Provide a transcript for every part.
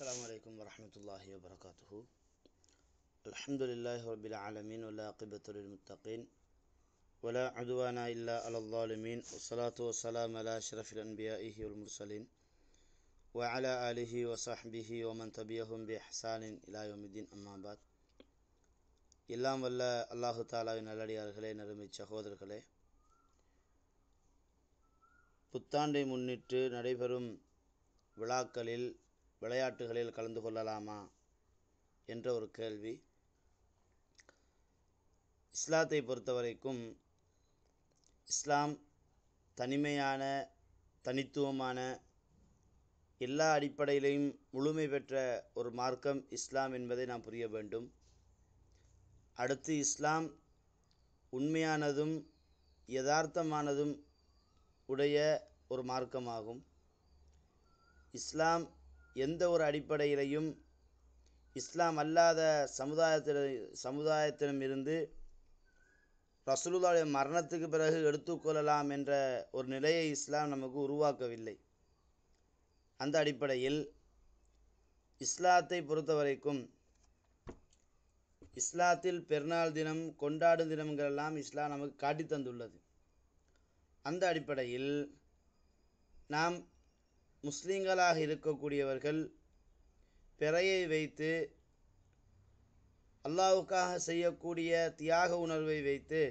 السلام عليكم ورحمة الله وبركاته الحمد لله رب العالمين ولا قبة للمتقين ولا عدوان إلا على الظالمين والصلاة والسلام على أشرف الأنبيائه والمرسلين وعلى آله وصحبه ومن تبيهم بإحسان إلى يوم الدين أما بعد إلا الله تعالى ينالي أرخلي نرمي நிரம்பி رخلي புத்தாண்டை முன்னிட்டு நடைபெறும் விழாக்களில் விளையாட்டுகளில் கலந்து கொள்ளலாமா என்ற ஒரு கேள்வி இஸ்லாத்தை பொறுத்தவரைக்கும் இஸ்லாம் தனிமையான தனித்துவமான எல்லா அடிப்படையிலையும் முழுமை பெற்ற ஒரு மார்க்கம் இஸ்லாம் என்பதை நாம் புரிய வேண்டும் அடுத்து இஸ்லாம் உண்மையானதும் யதார்த்தமானதும் உடைய ஒரு மார்க்கமாகும் இஸ்லாம் எந்த ஒரு அடிப்படையிலையும் இஸ்லாம் அல்லாத சமுதாயத்திட சமுதாயத்திடமிருந்து ரசூலுல்லாவுடைய மரணத்துக்கு பிறகு எடுத்துக்கொள்ளலாம் என்ற ஒரு நிலையை இஸ்லாம் நமக்கு உருவாக்கவில்லை அந்த அடிப்படையில் இஸ்லாத்தை பொறுத்தவரைக்கும் இஸ்லாத்தில் பெருநாள் தினம் கொண்டாடும் தினங்களெல்லாம் இஸ்லாம் நமக்கு காட்டி தந்துள்ளது அந்த அடிப்படையில் நாம் முஸ்லீம்களாக இருக்கக்கூடியவர்கள் பிறையை வைத்து அல்லாவுக்காக செய்யக்கூடிய தியாக உணர்வை வைத்து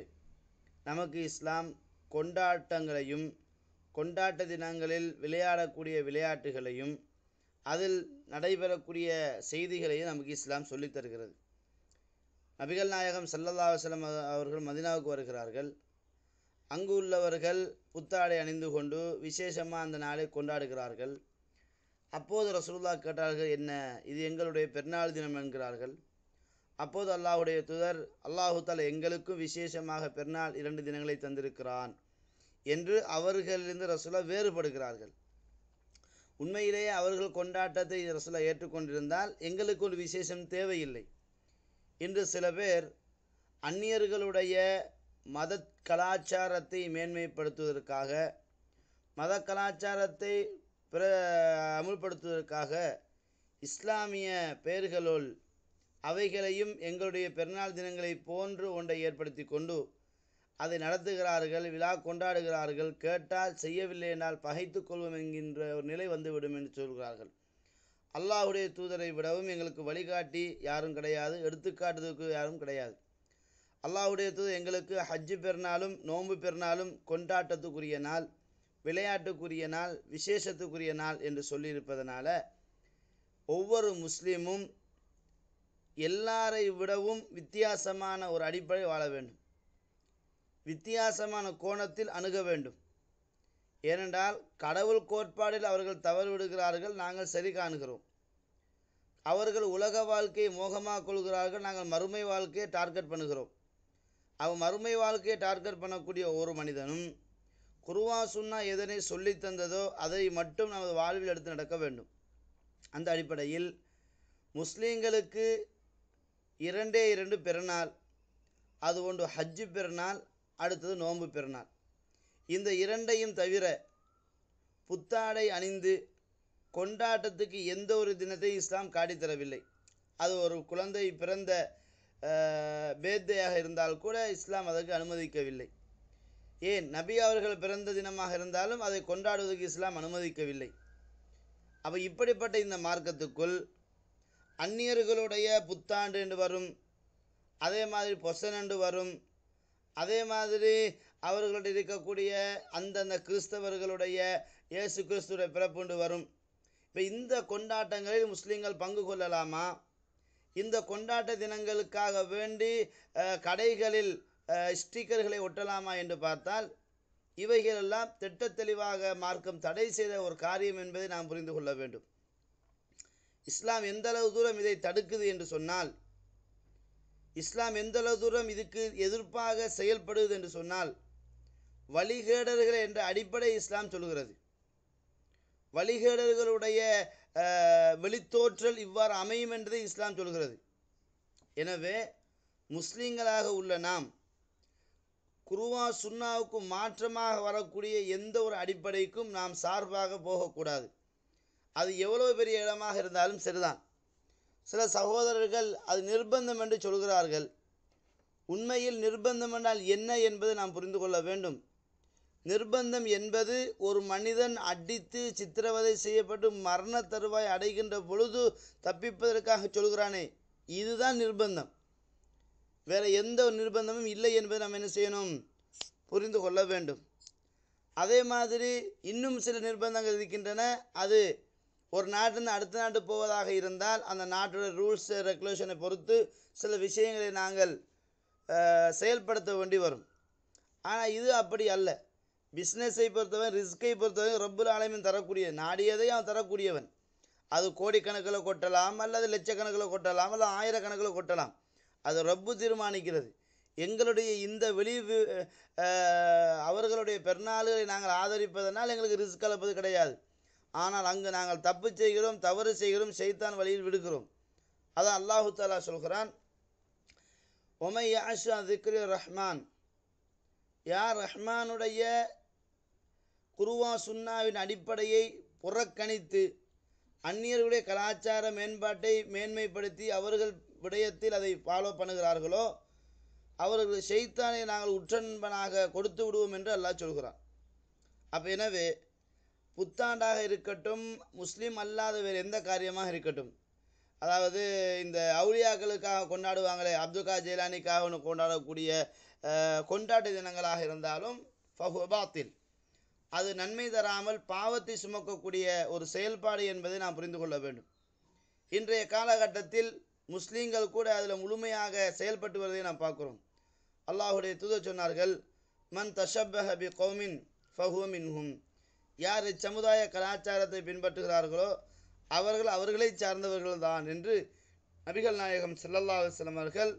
நமக்கு இஸ்லாம் கொண்டாட்டங்களையும் கொண்டாட்ட தினங்களில் விளையாடக்கூடிய விளையாட்டுகளையும் அதில் நடைபெறக்கூடிய செய்திகளையும் நமக்கு இஸ்லாம் சொல்லித்தருகிறது நபிகள் நாயகம் சல்லல்லா வசலம் அவர்கள் மதினாவுக்கு வருகிறார்கள் அங்கு உள்ளவர்கள் புத்தாடை அணிந்து கொண்டு விசேஷமாக அந்த நாளை கொண்டாடுகிறார்கள் அப்போது ரசூல்லா கேட்டார்கள் என்ன இது எங்களுடைய பெருநாள் தினம் என்கிறார்கள் அப்போது அல்லாஹுடைய துதர் அல்லாஹு தால எங்களுக்கும் விசேஷமாக பெருநாள் இரண்டு தினங்களை தந்திருக்கிறான் என்று அவர்களிலிருந்து ரசூலா வேறுபடுகிறார்கள் உண்மையிலேயே அவர்கள் கொண்டாட்டத்தை ரசூலா ஏற்றுக்கொண்டிருந்தால் எங்களுக்கு ஒரு விசேஷம் தேவையில்லை என்று சில பேர் அந்நியர்களுடைய மத கலாச்சாரத்தை மேன்மைப்படுத்துவதற்காக மத கலாச்சாரத்தை பிற அமுல்படுத்துவதற்காக இஸ்லாமிய பெயர்களுள் அவைகளையும் எங்களுடைய பிறநாள் தினங்களை போன்று ஒன்றை ஏற்படுத்தி கொண்டு அதை நடத்துகிறார்கள் விழா கொண்டாடுகிறார்கள் கேட்டால் செய்யவில்லை என்றால் பகைத்து கொள்வோம் என்கின்ற ஒரு நிலை வந்துவிடும் என்று சொல்கிறார்கள் அல்லாஹுடைய தூதரை விடவும் எங்களுக்கு வழிகாட்டி யாரும் கிடையாது எடுத்துக்காட்டுவதற்கு யாரும் கிடையாது அல்லாவுடைய எங்களுக்கு ஹஜ்ஜு பெருநாளும் நோன்பு பெருநாளும் கொண்டாட்டத்துக்குரிய நாள் விளையாட்டுக்குரிய நாள் விசேஷத்துக்குரிய நாள் என்று சொல்லியிருப்பதனால ஒவ்வொரு முஸ்லீமும் எல்லாரை விடவும் வித்தியாசமான ஒரு அடிப்படை வாழ வேண்டும் வித்தியாசமான கோணத்தில் அணுக வேண்டும் ஏனென்றால் கடவுள் கோட்பாடில் அவர்கள் தவறு விடுகிறார்கள் நாங்கள் சரி காணுகிறோம் அவர்கள் உலக வாழ்க்கையை மோகமாக கொள்கிறார்கள் நாங்கள் மறுமை வாழ்க்கையை டார்கெட் பண்ணுகிறோம் அவன் மறுமை வாழ்க்கையை டார்கெட் பண்ணக்கூடிய ஒரு மனிதனும் குருவா சுன்னா எதனை சொல்லி தந்ததோ அதை மட்டும் நமது வாழ்வில் எடுத்து நடக்க வேண்டும் அந்த அடிப்படையில் முஸ்லீம்களுக்கு இரண்டே இரண்டு பிறநாள் அது ஒன்று ஹஜ்ஜு பிறநாள் அடுத்தது நோன்பு பிறநாள் இந்த இரண்டையும் தவிர புத்தாடை அணிந்து கொண்டாட்டத்துக்கு எந்த ஒரு தினத்தையும் இஸ்லாம் காட்டித்தரவில்லை அது ஒரு குழந்தை பிறந்த பேத்தையாக இருந்தால் கூட இஸ்லாம் அதற்கு அனுமதிக்கவில்லை ஏன் நபி அவர்கள் பிறந்த தினமாக இருந்தாலும் அதை கொண்டாடுவதற்கு இஸ்லாம் அனுமதிக்கவில்லை அப்போ இப்படிப்பட்ட இந்த மார்க்கத்துக்குள் அந்நியர்களுடைய புத்தாண்டு என்று வரும் அதே மாதிரி பொசன் என்று வரும் அதே மாதிரி அவர்களுடைய இருக்கக்கூடிய அந்தந்த கிறிஸ்தவர்களுடைய இயேசு கிறிஸ்துடைய பிறப்புண்டு வரும் இப்போ இந்த கொண்டாட்டங்களில் முஸ்லீம்கள் பங்கு கொள்ளலாமா இந்த கொண்டாட்ட தினங்களுக்காக வேண்டி கடைகளில் ஸ்டிக்கர்களை ஒட்டலாமா என்று பார்த்தால் இவைகளெல்லாம் திட்ட தெளிவாக மார்க்கம் தடை செய்த ஒரு காரியம் என்பதை நாம் புரிந்து கொள்ள வேண்டும் இஸ்லாம் எந்த அளவு தூரம் இதை தடுக்குது என்று சொன்னால் இஸ்லாம் எந்த அளவு தூரம் இதுக்கு எதிர்ப்பாக செயல்படுது என்று சொன்னால் வழிகேடர்கள் என்ற அடிப்படை இஸ்லாம் சொல்கிறது வழிகேடர்களுடைய வெளித்தோற்றல் இவ்வாறு அமையும் என்றதை இஸ்லாம் சொல்கிறது எனவே முஸ்லீம்களாக உள்ள நாம் குருவா சுன்னாவுக்கு மாற்றமாக வரக்கூடிய எந்த ஒரு அடிப்படைக்கும் நாம் சார்பாக போகக்கூடாது அது எவ்வளோ பெரிய இடமாக இருந்தாலும் சரிதான் சில சகோதரர்கள் அது நிர்பந்தம் என்று சொல்கிறார்கள் உண்மையில் நிர்பந்தம் என்றால் என்ன என்பது நாம் புரிந்து கொள்ள வேண்டும் நிர்பந்தம் என்பது ஒரு மனிதன் அடித்து சித்திரவதை செய்யப்பட்டு மரண தருவாய் அடைகின்ற பொழுது தப்பிப்பதற்காக சொல்கிறானே இதுதான் நிர்பந்தம் வேறு எந்த ஒரு நிர்பந்தமும் இல்லை என்பதை நாம் என்ன செய்யணும் புரிந்து கொள்ள வேண்டும் அதே மாதிரி இன்னும் சில நிர்பந்தங்கள் இருக்கின்றன அது ஒரு நாட்டிலிருந்து அடுத்த நாட்டு போவதாக இருந்தால் அந்த நாட்டோட ரூல்ஸ் ரெகுலேஷனை பொறுத்து சில விஷயங்களை நாங்கள் செயல்படுத்த வேண்டி வரும் ஆனால் இது அப்படி அல்ல பிஸ்னஸை பொறுத்தவன் ரிஸ்கை பொறுத்தவன் ரப்புல் ஆலயமும் தரக்கூடிய நாடியதை அவன் தரக்கூடியவன் அது கோடிக்கணக்கில் கொட்டலாம் அல்லது லட்சக்கணக்கில் கொட்டலாம் அல்லது ஆயிரக்கணக்கில் கொட்டலாம் அது ரப்பு தீர்மானிக்கிறது எங்களுடைய இந்த வெளி அவர்களுடைய பெருநாள்களை நாங்கள் ஆதரிப்பதனால் எங்களுக்கு ரிஸ்க் கலப்பது கிடையாது ஆனால் அங்கு நாங்கள் தப்பு செய்கிறோம் தவறு செய்கிறோம் செய்தான் வழியில் விடுக்கிறோம் அதான் அல்லாஹு தாலா சொல்கிறான் ஒமை திக்ரி ரஹ்மான் யார் ரஹ்மானுடைய குருவா சுன்னாவின் அடிப்படையை புறக்கணித்து அந்நியர்களுடைய கலாச்சார மேம்பாட்டை மேன்மைப்படுத்தி அவர்கள் விடயத்தில் அதை ஃபாலோ பண்ணுகிறார்களோ அவர்கள் செய்தானை நாங்கள் உற்றன்பனாக கொடுத்து விடுவோம் என்று அல்லாஹ் சொல்கிறான் அப்போ எனவே புத்தாண்டாக இருக்கட்டும் முஸ்லீம் அல்லாத வேறு எந்த காரியமாக இருக்கட்டும் அதாவது இந்த அவுளியாக்களுக்காக கொண்டாடுவாங்களே அப்துல் கா ஜெயலானிக்காக கொண்டாடக்கூடிய கொண்டாட்ட தினங்களாக இருந்தாலும் ஃபஹுபாத்தில் அது நன்மை தராமல் பாவத்தை சுமக்கக்கூடிய ஒரு செயல்பாடு என்பதை நாம் புரிந்து கொள்ள வேண்டும் இன்றைய காலகட்டத்தில் முஸ்லீம்கள் கூட அதில் முழுமையாக செயல்பட்டு வருவதை நாம் பார்க்குறோம் அல்லாஹுடைய தூதர் சொன்னார்கள் மன் தஷபி கோமின் கௌமின் ஹும் யார் இச்சமுதாய கலாச்சாரத்தை பின்பற்றுகிறார்களோ அவர்கள் அவர்களை சார்ந்தவர்கள் தான் என்று நபிகள் நாயகம் செல்லல்லா அலுவலம்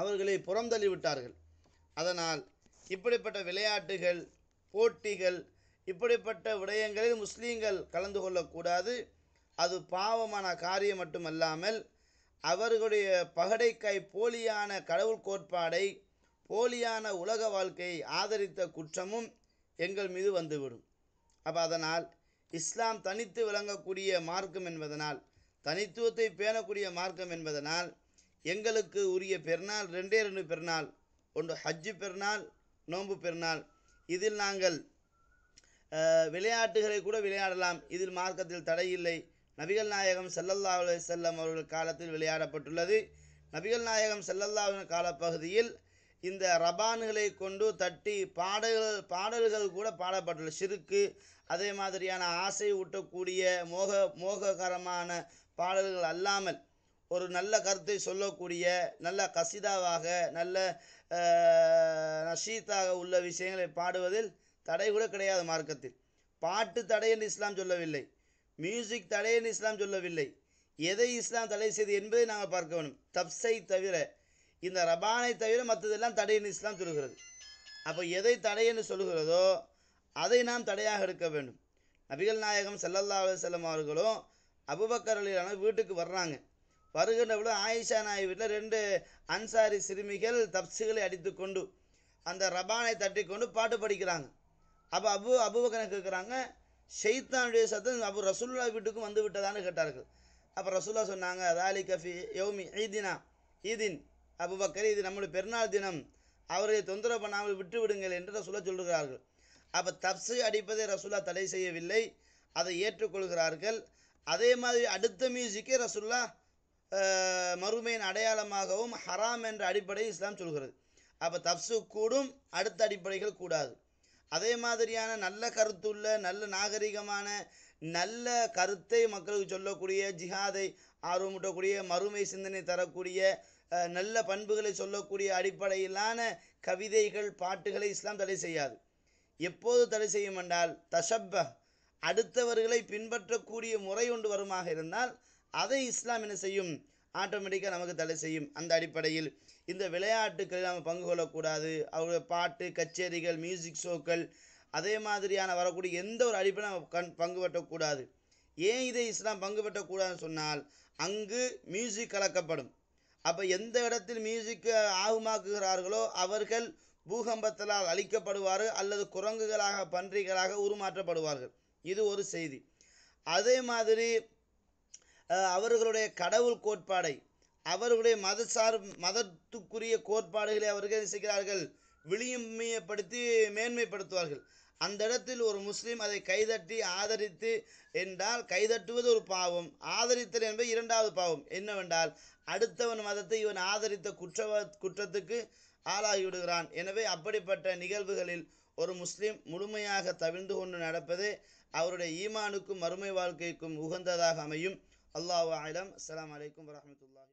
அவர்களை புறந்தள்ளி விட்டார்கள் அதனால் இப்படிப்பட்ட விளையாட்டுகள் போட்டிகள் இப்படிப்பட்ட விடயங்களில் முஸ்லீம்கள் கலந்து கொள்ளக்கூடாது அது பாவமான காரியம் மட்டுமல்லாமல் அவர்களுடைய பகடைக்காய் போலியான கடவுள் கோட்பாடை போலியான உலக வாழ்க்கையை ஆதரித்த குற்றமும் எங்கள் மீது வந்துவிடும் அப்போ அதனால் இஸ்லாம் தனித்து விளங்கக்கூடிய மார்க்கம் என்பதனால் தனித்துவத்தை பேணக்கூடிய மார்க்கம் என்பதனால் எங்களுக்கு உரிய பெருநாள் ரெண்டே ரெண்டு பெருநாள் ஒன்று ஹஜ்ஜு பெருநாள் நோன்பு பெருநாள் இதில் நாங்கள் விளையாட்டுகளை கூட விளையாடலாம் இதில் மார்க்கத்தில் தடை இல்லை நபிகள் நாயகம் செல்லல்லா அலி செல்லம் அவர்கள் காலத்தில் விளையாடப்பட்டுள்ளது நபிகள் நாயகம் செல்லல்லாவின் காலப்பகுதியில் இந்த ரபான்களை கொண்டு தட்டி பாடல்கள் பாடல்கள் கூட பாடப்பட்டுள்ள சிறுக்கு அதே மாதிரியான ஆசை ஊட்டக்கூடிய மோக மோககரமான பாடல்கள் அல்லாமல் ஒரு நல்ல கருத்தை சொல்லக்கூடிய நல்ல கசிதாவாக நல்ல நஷீத்தாக உள்ள விஷயங்களை பாடுவதில் தடை கூட கிடையாது மார்க்கத்தில் பாட்டு தடை என்று இஸ்லாம் சொல்லவில்லை மியூசிக் தடை என்று இஸ்லாம் சொல்லவில்லை எதை இஸ்லாம் தடை செய்து என்பதை நாங்கள் பார்க்க வேணும் தப்சை தவிர இந்த ரபானை தவிர மற்றதெல்லாம் தடை என்று இஸ்லாம் சொல்கிறது அப்போ எதை தடை என்று சொல்கிறதோ அதை நாம் தடையாக எடுக்க வேண்டும் நபிகள் நாயகம் செல்லல்லா செல்லம் அவர்களும் அபுபக்கர் வீட்டுக்கு வர்றாங்க வருகின்ற பொழுது ஆயிஷா நாய் வீட்டில் ரெண்டு அன்சாரி சிறுமிகள் தப்சுகளை அடித்துக்கொண்டு அந்த ரபானை தட்டி கொண்டு பாட்டு படிக்கிறாங்க அப்போ அபு அபுவகனை கேட்குறாங்க ஷெய்தானுடைய சத்தம் அபு ரசுல்லா வீட்டுக்கும் வந்து விட்டதான்னு கேட்டார்கள் அப்போ ரசுல்லா சொன்னாங்க ராலி கஃபி யோமி ஈதினா ஈதின் அபுபக்கர் இது நம்முடைய பெருநாள் தினம் அவரை தொந்தரவு பண்ணாமல் விட்டு விடுங்கள் என்று ரசுல்லா சொல்கிறார்கள் அப்போ தப்சு அடிப்பதை ரசுல்லா தடை செய்யவில்லை அதை ஏற்றுக்கொள்கிறார்கள் அதே மாதிரி அடுத்த மியூசிக்கே ரசுல்லா மறுமையின் அடையாளமாகவும் ஹராம் என்ற அடிப்படையை இஸ்லாம் சொல்கிறது அப்போ தப்சு கூடும் அடுத்த அடிப்படைகள் கூடாது அதே மாதிரியான நல்ல கருத்துள்ள நல்ல நாகரிகமான நல்ல கருத்தை மக்களுக்கு சொல்லக்கூடிய ஜிஹாதை ஆர்வமூட்டக்கூடிய மறுமை சிந்தனை தரக்கூடிய நல்ல பண்புகளை சொல்லக்கூடிய அடிப்படையிலான கவிதைகள் பாட்டுகளை இஸ்லாம் தடை செய்யாது எப்போது தடை செய்யும் என்றால் தஷப்ப அடுத்தவர்களை பின்பற்றக்கூடிய முறை ஒன்று வருமாக இருந்தால் அதை இஸ்லாம் என்ன செய்யும் ஆட்டோமேட்டிக்காக நமக்கு தடை செய்யும் அந்த அடிப்படையில் இந்த விளையாட்டுக்களில் நாம் பங்கு கொள்ளக்கூடாது அவருடைய பாட்டு கச்சேரிகள் மியூசிக் ஷோக்கள் அதே மாதிரியான வரக்கூடிய எந்த ஒரு அடிப்படை நம்ம கண் பங்கு பெற்றக்கூடாது ஏன் இதை இஸ்லாம் பங்கு பெற்றக்கூடாதுன்னு சொன்னால் அங்கு மியூசிக் கலக்கப்படும் அப்போ எந்த இடத்தில் மியூசிக்கு ஆகுமாக்குகிறார்களோ அவர்கள் பூகம்பத்தலால் அழிக்கப்படுவார்கள் அல்லது குரங்குகளாக பன்றிகளாக உருமாற்றப்படுவார்கள் இது ஒரு செய்தி அதே மாதிரி அவர்களுடைய கடவுள் கோட்பாடை அவர்களுடைய மதசார் மதத்துக்குரிய கோட்பாடுகளை அவர்கள் செய்கிறார்கள் விளிமையப்படுத்தி மேன்மைப்படுத்துவார்கள் அந்த இடத்தில் ஒரு முஸ்லீம் அதை கைதட்டி ஆதரித்து என்றால் கைதட்டுவது ஒரு பாவம் ஆதரித்தல் என்பது இரண்டாவது பாவம் என்னவென்றால் அடுத்தவன் மதத்தை இவன் ஆதரித்த குற்றவா குற்றத்துக்கு ஆளாகிவிடுகிறான் எனவே அப்படிப்பட்ட நிகழ்வுகளில் ஒரு முஸ்லீம் முழுமையாக தவிழ்ந்து கொண்டு நடப்பது அவருடைய ஈமானுக்கும் மறுமை வாழ்க்கைக்கும் உகந்ததாக அமையும் الله أعلم السلام عليكم ورحمة الله